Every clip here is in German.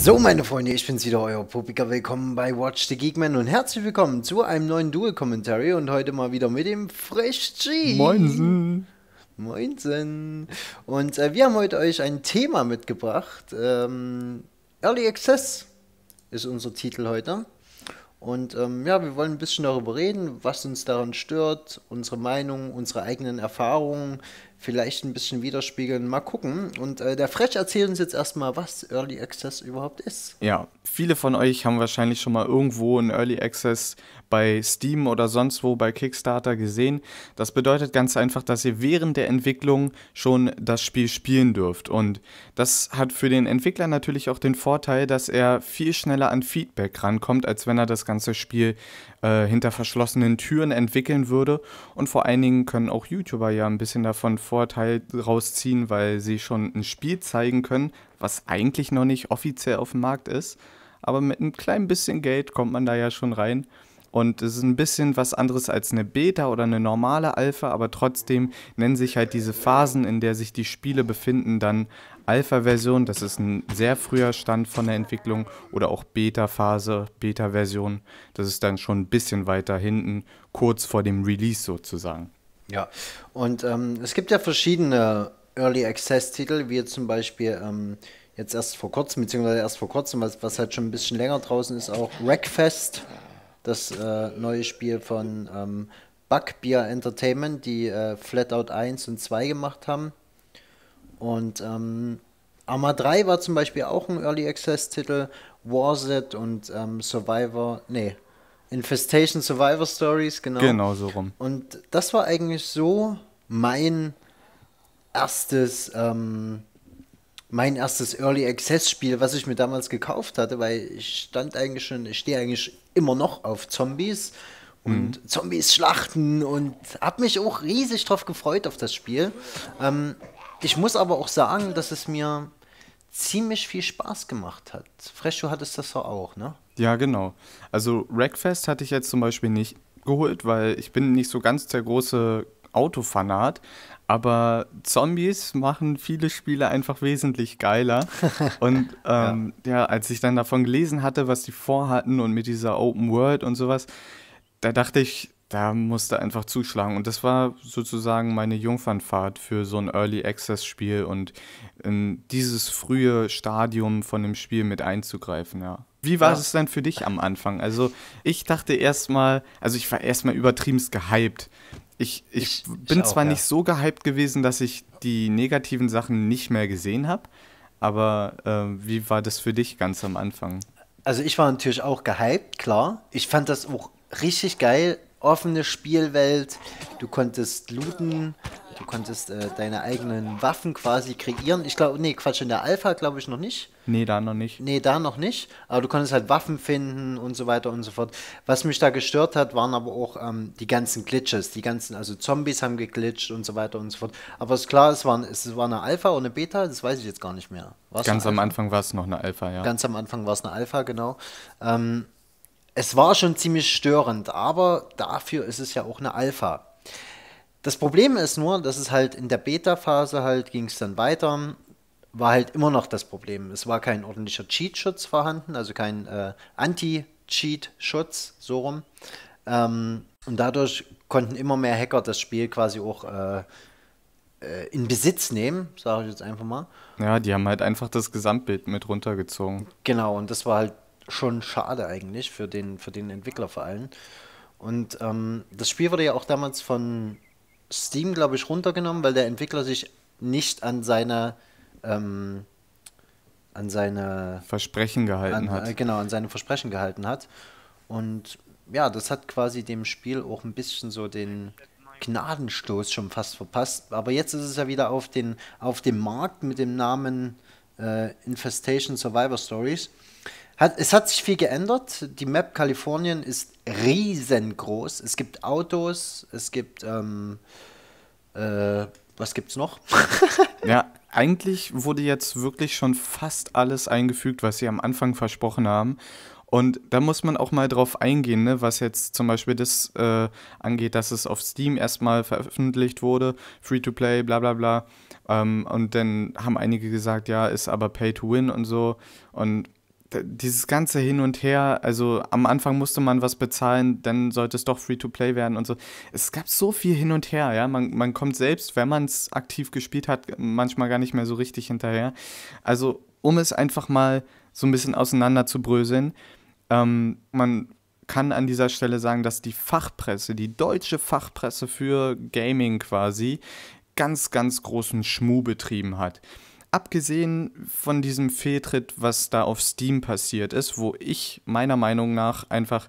So meine Freunde, ich bin's wieder, euer Popika, willkommen bei Watch the Geekman und herzlich willkommen zu einem neuen Duel-Commentary und heute mal wieder mit dem Fresh G. Moinsen. Moinsen. Und äh, wir haben heute euch ein Thema mitgebracht. Ähm, Early Access ist unser Titel heute. Und ähm, ja, wir wollen ein bisschen darüber reden, was uns daran stört, unsere Meinung, unsere eigenen Erfahrungen, vielleicht ein bisschen widerspiegeln. Mal gucken. Und äh, der Frech erzählt uns jetzt erstmal, was Early Access überhaupt ist. Ja, viele von euch haben wahrscheinlich schon mal irgendwo einen Early Access bei Steam oder sonst wo bei Kickstarter gesehen. Das bedeutet ganz einfach, dass ihr während der Entwicklung schon das Spiel spielen dürft. Und das hat für den Entwickler natürlich auch den Vorteil, dass er viel schneller an Feedback rankommt, als wenn er das ganze Spiel äh, hinter verschlossenen Türen entwickeln würde. Und vor allen Dingen können auch YouTuber ja ein bisschen davon Vorteil rausziehen, weil sie schon ein Spiel zeigen können, was eigentlich noch nicht offiziell auf dem Markt ist. Aber mit ein klein bisschen Geld kommt man da ja schon rein. Und es ist ein bisschen was anderes als eine Beta oder eine normale Alpha, aber trotzdem nennen sich halt diese Phasen, in der sich die Spiele befinden, dann Alpha-Version, das ist ein sehr früher Stand von der Entwicklung, oder auch Beta-Phase, Beta-Version, das ist dann schon ein bisschen weiter hinten, kurz vor dem Release sozusagen. Ja, und ähm, es gibt ja verschiedene Early Access-Titel, wie zum Beispiel ähm, jetzt erst vor kurzem, beziehungsweise erst vor kurzem, was, was halt schon ein bisschen länger draußen ist, auch Wreckfest, das äh, neue Spiel von ähm, Bugbeer Entertainment, die äh, Flatout 1 und 2 gemacht haben. Und ähm, Arma 3 war zum Beispiel auch ein Early Access-Titel, Warzet und ähm, Survivor, nee, Infestation Survivor Stories, genau. Genau so rum. Und das war eigentlich so mein erstes, ähm, mein erstes Early Access Spiel, was ich mir damals gekauft hatte, weil ich stand eigentlich schon, ich stehe eigentlich immer noch auf Zombies und mhm. Zombies schlachten und habe mich auch riesig drauf gefreut auf das Spiel. Ähm, ich muss aber auch sagen, dass es mir ziemlich viel Spaß gemacht hat. Fresh, du hattest das auch, ne? Ja, genau. Also Rackfest hatte ich jetzt zum Beispiel nicht geholt, weil ich bin nicht so ganz der große Autofanat, aber Zombies machen viele Spiele einfach wesentlich geiler. und ähm, ja. ja. als ich dann davon gelesen hatte, was die vorhatten und mit dieser Open World und sowas, da dachte ich, da musste einfach zuschlagen. Und das war sozusagen meine Jungfernfahrt für so ein Early Access Spiel und in ähm, dieses frühe Stadium von dem Spiel mit einzugreifen, ja. Wie war ja. es denn für dich am Anfang? Also, ich dachte erstmal, also ich war erstmal übertrieben gehypt. Ich, ich, ich bin ich auch, zwar ja. nicht so gehypt gewesen, dass ich die negativen Sachen nicht mehr gesehen habe, aber äh, wie war das für dich ganz am Anfang? Also ich war natürlich auch gehypt, klar. Ich fand das auch richtig geil, offene Spielwelt. Du konntest looten, du konntest äh, deine eigenen Waffen quasi kreieren. Ich glaube, nee, Quatsch, in der Alpha glaube ich noch nicht. Nee, da noch nicht. Nee, da noch nicht. Aber du konntest halt Waffen finden und so weiter und so fort. Was mich da gestört hat, waren aber auch ähm, die ganzen Glitches. Die ganzen, also Zombies haben geglitscht und so weiter und so fort. Aber es ist klar, es war, es war eine Alpha oder eine Beta, das weiß ich jetzt gar nicht mehr. War's Ganz am Anfang war es noch eine Alpha, ja. Ganz am Anfang war es eine Alpha, genau. Ähm, es war schon ziemlich störend, aber dafür ist es ja auch eine Alpha. Das Problem ist nur, dass es halt in der Beta-Phase halt ging es dann weiter, war halt immer noch das Problem. Es war kein ordentlicher Cheat-Schutz vorhanden, also kein äh, Anti-Cheat-Schutz, so rum. Ähm, und dadurch konnten immer mehr Hacker das Spiel quasi auch äh, äh in Besitz nehmen, sage ich jetzt einfach mal. Ja, die haben halt einfach das Gesamtbild mit runtergezogen. Genau, und das war halt schon schade eigentlich für den, für den Entwickler vor allem. Und ähm, das Spiel wurde ja auch damals von Steam, glaube ich, runtergenommen, weil der Entwickler sich nicht an seine ähm, an seine Versprechen gehalten an, hat. Äh, genau, an seine Versprechen gehalten hat. Und ja, das hat quasi dem Spiel auch ein bisschen so den Gnadenstoß schon fast verpasst. Aber jetzt ist es ja wieder auf, den, auf dem Markt mit dem Namen äh, Infestation Survivor Stories. Hat, es hat sich viel geändert. Die Map Kalifornien ist riesengroß. Es gibt Autos, es gibt. Ähm, äh, was gibt's noch? ja, eigentlich wurde jetzt wirklich schon fast alles eingefügt, was sie am Anfang versprochen haben. Und da muss man auch mal drauf eingehen, ne, was jetzt zum Beispiel das äh, angeht, dass es auf Steam erstmal veröffentlicht wurde, Free-to-Play, bla bla bla. Ähm, und dann haben einige gesagt, ja, ist aber Pay-to-Win und so. Und dieses ganze Hin und Her, also am Anfang musste man was bezahlen, dann sollte es doch Free-to-Play werden und so. Es gab so viel hin und her, ja. Man, man kommt selbst, wenn man es aktiv gespielt hat, manchmal gar nicht mehr so richtig hinterher. Also, um es einfach mal so ein bisschen auseinander zu bröseln, ähm, man kann an dieser Stelle sagen, dass die Fachpresse, die deutsche Fachpresse für Gaming quasi, ganz, ganz großen Schmuh betrieben hat abgesehen von diesem Fehltritt, was da auf Steam passiert ist, wo ich meiner Meinung nach einfach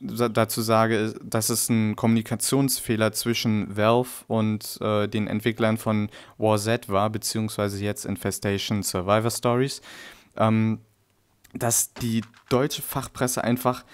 dazu sage, dass es ein Kommunikationsfehler zwischen Valve und äh, den Entwicklern von War Z war, beziehungsweise jetzt Infestation Survivor Stories, ähm, dass die deutsche Fachpresse einfach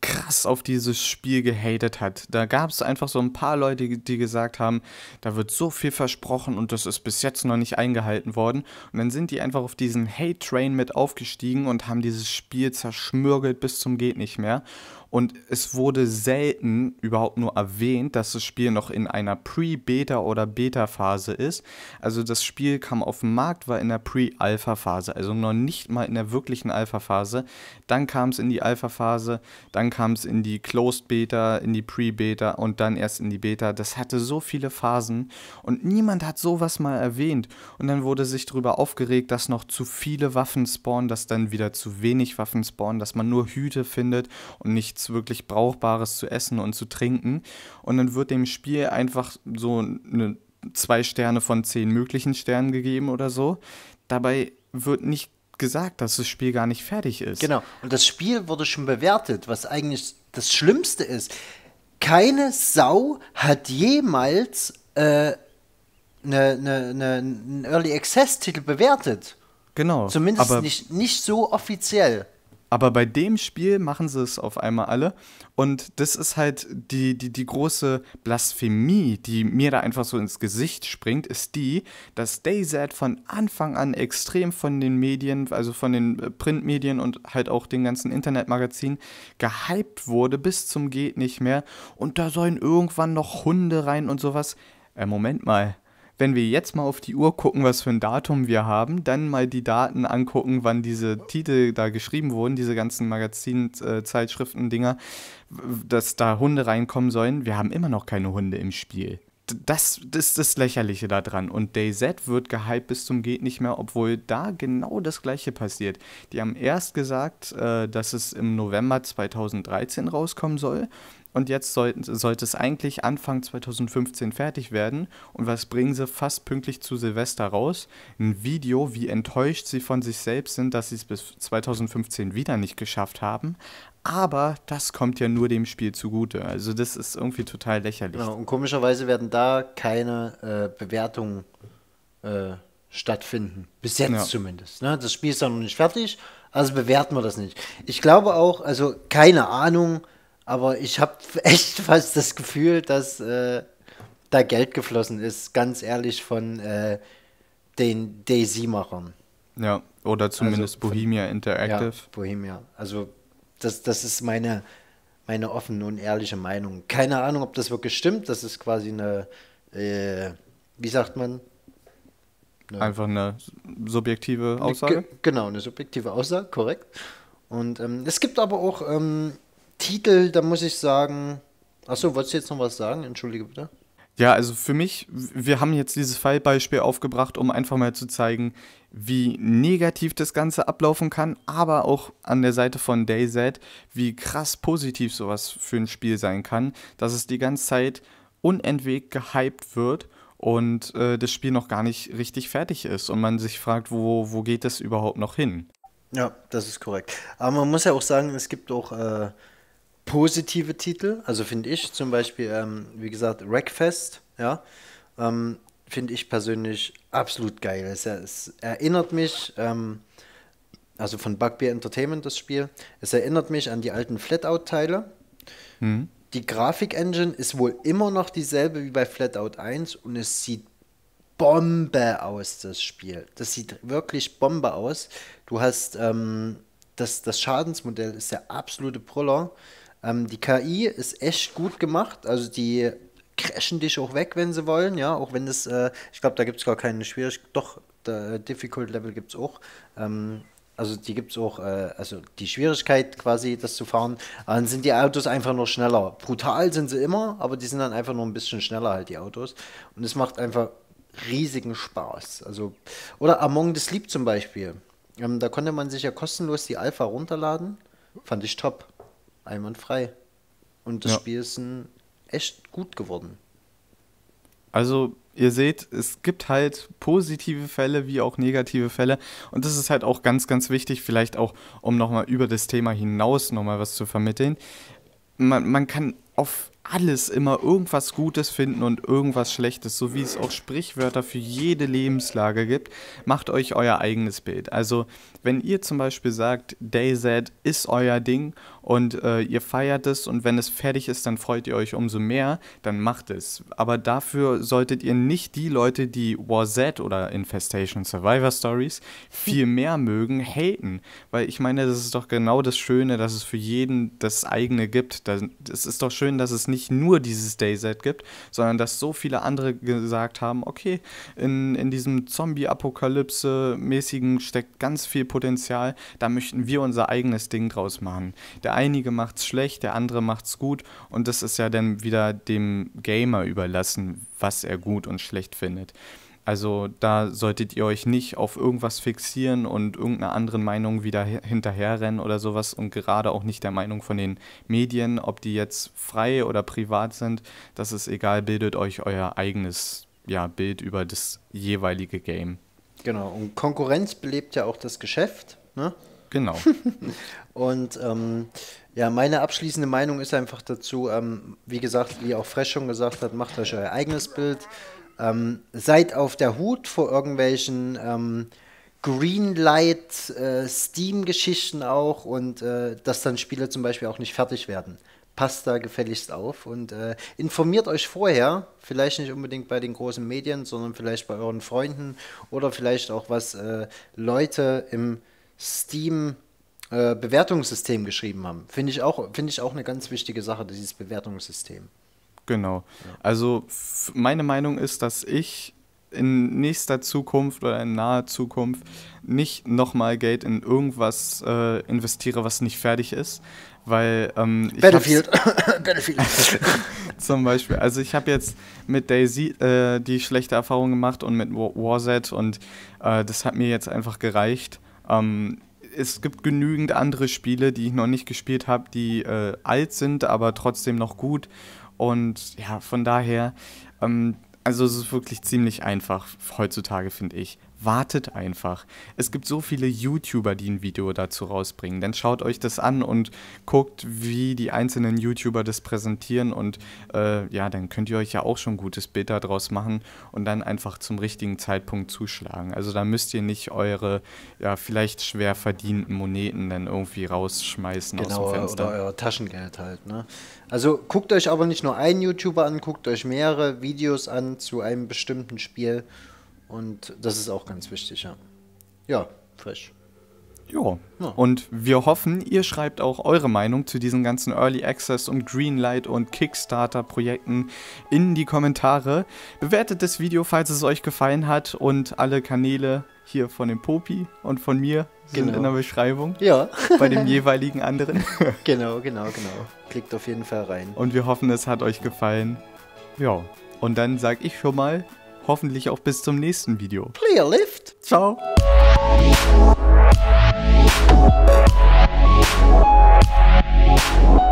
krass auf dieses Spiel gehatet hat. Da gab es einfach so ein paar Leute, die gesagt haben, da wird so viel versprochen und das ist bis jetzt noch nicht eingehalten worden. Und dann sind die einfach auf diesen Hate-Train mit aufgestiegen und haben dieses Spiel zerschmürgelt bis zum geht nicht mehr. Und es wurde selten überhaupt nur erwähnt, dass das Spiel noch in einer Pre-Beta- oder Beta-Phase ist. Also das Spiel kam auf den Markt, war in der Pre-Alpha-Phase, also noch nicht mal in der wirklichen Alpha-Phase. Dann kam es in die Alpha-Phase, dann kam es in die Closed-Beta, in die Pre-Beta und dann erst in die Beta. Das hatte so viele Phasen und niemand hat sowas mal erwähnt. Und dann wurde sich darüber aufgeregt, dass noch zu viele Waffen spawnen, dass dann wieder zu wenig Waffen spawnen, dass man nur Hüte findet und nicht nichts wirklich Brauchbares zu essen und zu trinken. Und dann wird dem Spiel einfach so eine zwei Sterne von zehn möglichen Sternen gegeben oder so. Dabei wird nicht gesagt, dass das Spiel gar nicht fertig ist. Genau. Und das Spiel wurde schon bewertet, was eigentlich das Schlimmste ist. Keine Sau hat jemals äh, ne, ne, ne, Early Access Titel bewertet. Genau. Zumindest nicht, nicht so offiziell. Aber bei dem Spiel machen sie es auf einmal alle. Und das ist halt die, die, die große Blasphemie, die mir da einfach so ins Gesicht springt, ist die, dass DayZ von Anfang an extrem von den Medien, also von den äh, Printmedien und halt auch den ganzen Internetmagazinen gehypt wurde bis zum geht nicht mehr. Und da sollen irgendwann noch Hunde rein und sowas. Äh, Moment mal wenn wir jetzt mal auf die Uhr gucken, was für ein Datum wir haben, dann mal die Daten angucken, wann diese Titel da geschrieben wurden, diese ganzen Magazinzeitschriften, äh, Dinger, dass da Hunde reinkommen sollen. Wir haben immer noch keine Hunde im Spiel. Das, das ist das Lächerliche daran. Und DayZ wird gehypt bis zum Geht nicht mehr, obwohl da genau das Gleiche passiert. Die haben erst gesagt, äh, dass es im November 2013 rauskommen soll. Und jetzt sollte, sollte es eigentlich Anfang 2015 fertig werden. Und was bringen sie fast pünktlich zu Silvester raus? Ein Video, wie enttäuscht sie von sich selbst sind, dass sie es bis 2015 wieder nicht geschafft haben. Aber das kommt ja nur dem Spiel zugute. Also das ist irgendwie total lächerlich. Ja, genau, und komischerweise werden da keine äh, Bewertungen äh, stattfinden. Bis jetzt ja. zumindest. Ne? Das Spiel ist ja noch nicht fertig, also bewerten wir das nicht. Ich glaube auch, also keine Ahnung, aber ich habe echt fast das Gefühl, dass äh, da Geld geflossen ist, ganz ehrlich, von äh, den Daisy-Machern. Ja, oder also zumindest also, Bohemia Interactive. Ja, Bohemia. Also, das, das ist meine, meine offene und ehrliche Meinung. Keine Ahnung, ob das wirklich stimmt. Das ist quasi eine, äh, wie sagt man? Eine, Einfach eine subjektive Aussage? Eine, genau, eine subjektive Aussage, korrekt. Und ähm, es gibt aber auch ähm, Titel, da muss ich sagen. Achso, wolltest du jetzt noch was sagen? Entschuldige bitte. Ja, also für mich, wir haben jetzt dieses Fallbeispiel aufgebracht, um einfach mal zu zeigen, wie negativ das Ganze ablaufen kann, aber auch an der Seite von DayZ, wie krass positiv sowas für ein Spiel sein kann, dass es die ganze Zeit unentwegt gehypt wird und äh, das Spiel noch gar nicht richtig fertig ist und man sich fragt, wo, wo geht das überhaupt noch hin? Ja, das ist korrekt. Aber man muss ja auch sagen, es gibt auch. Äh positive Titel, also finde ich zum Beispiel, ähm, wie gesagt, Wreckfest, ja, ähm, finde ich persönlich absolut geil. Es, es erinnert mich, ähm, also von Bugbear Entertainment das Spiel, es erinnert mich an die alten Flatout-Teile. Mhm. Die Grafik-Engine ist wohl immer noch dieselbe wie bei Flatout 1 und es sieht Bombe aus, das Spiel. Das sieht wirklich Bombe aus. Du hast ähm, das, das Schadensmodell ist der absolute Brüller. Ähm, die KI ist echt gut gemacht. Also die crashen dich auch weg, wenn sie wollen, ja. Auch wenn es, äh, ich glaube, da gibt es gar keine Schwierigkeit. Doch, der äh, Difficult Level gibt es auch. Ähm, also die gibt es auch, äh, also die Schwierigkeit quasi, das zu fahren. Dann sind die Autos einfach nur schneller. Brutal sind sie immer, aber die sind dann einfach nur ein bisschen schneller halt, die Autos. Und es macht einfach riesigen Spaß. Also, oder Among the Sleep zum Beispiel. Ähm, da konnte man sich ja kostenlos die Alpha runterladen. Fand ich top einwandfrei. Und das ja. Spiel ist ein echt gut geworden. Also, ihr seht, es gibt halt positive Fälle wie auch negative Fälle. Und das ist halt auch ganz, ganz wichtig, vielleicht auch, um nochmal über das Thema hinaus nochmal was zu vermitteln. Man, man kann auf alles immer irgendwas Gutes finden und irgendwas Schlechtes, so wie es auch Sprichwörter für jede Lebenslage gibt. Macht euch euer eigenes Bild. Also, wenn ihr zum Beispiel sagt, DayZ ist euer Ding und äh, ihr feiert es und wenn es fertig ist, dann freut ihr euch umso mehr, dann macht es. Aber dafür solltet ihr nicht die Leute, die War Z oder Infestation Survivor Stories viel mehr mögen, haten. Weil ich meine, das ist doch genau das Schöne, dass es für jeden das eigene gibt. Es ist doch schön, dass es nicht nicht nur dieses Dayset gibt, sondern dass so viele andere gesagt haben, okay, in, in diesem Zombie-Apokalypse-mäßigen steckt ganz viel Potenzial, da möchten wir unser eigenes Ding draus machen. Der einige macht's schlecht, der andere macht's gut und das ist ja dann wieder dem Gamer überlassen, was er gut und schlecht findet. Also da solltet ihr euch nicht auf irgendwas fixieren und irgendeiner anderen Meinung wieder hinterherrennen oder sowas und gerade auch nicht der Meinung von den Medien, ob die jetzt frei oder privat sind, das ist egal, bildet euch euer eigenes ja, Bild über das jeweilige Game. Genau, und Konkurrenz belebt ja auch das Geschäft. Ne? Genau. und ähm, ja, meine abschließende Meinung ist einfach dazu, ähm, wie gesagt, wie auch Fresh schon gesagt hat, macht euch euer eigenes Bild ähm, seid auf der Hut vor irgendwelchen ähm, Greenlight äh, Steam-Geschichten auch und äh, dass dann Spiele zum Beispiel auch nicht fertig werden. Passt da gefälligst auf und äh, informiert euch vorher, vielleicht nicht unbedingt bei den großen Medien, sondern vielleicht bei euren Freunden oder vielleicht auch, was äh, Leute im Steam äh, Bewertungssystem geschrieben haben. Finde ich, find ich auch eine ganz wichtige Sache, dieses Bewertungssystem. Genau. Ja. Also meine Meinung ist, dass ich in nächster Zukunft oder in naher Zukunft nicht nochmal Geld in irgendwas äh, investiere, was nicht fertig ist, weil ähm, Battlefield, Battlefield zum Beispiel. Also ich habe jetzt mit Daisy äh, die schlechte Erfahrung gemacht und mit Warset und äh, das hat mir jetzt einfach gereicht. Ähm, es gibt genügend andere Spiele, die ich noch nicht gespielt habe, die äh, alt sind, aber trotzdem noch gut und ja, von daher, ähm, also es ist wirklich ziemlich einfach heutzutage, finde ich wartet einfach. Es gibt so viele YouTuber, die ein Video dazu rausbringen. Dann schaut euch das an und guckt, wie die einzelnen YouTuber das präsentieren und äh, ja, dann könnt ihr euch ja auch schon ein gutes Bild daraus machen und dann einfach zum richtigen Zeitpunkt zuschlagen. Also da müsst ihr nicht eure ja, vielleicht schwer verdienten Moneten dann irgendwie rausschmeißen genau, aus dem genau, Fenster. Oder euer Taschengeld halt. Ne? Also guckt euch aber nicht nur einen YouTuber an, guckt euch mehrere Videos an zu einem bestimmten Spiel und das ist auch ganz wichtig, ja. Ja, fresh. Jo. Ja. Und wir hoffen, ihr schreibt auch eure Meinung zu diesen ganzen Early Access und Greenlight und Kickstarter-Projekten in die Kommentare. Bewertet das Video, falls es euch gefallen hat und alle Kanäle hier von dem Popi und von mir sind genau. in der Beschreibung. Ja. bei dem jeweiligen anderen. genau, genau, genau. Klickt auf jeden Fall rein. Und wir hoffen, es hat euch gefallen. Ja. Und dann sag ich schon mal hoffentlich auch bis zum nächsten Video. Play a lift. Ciao. Thank you.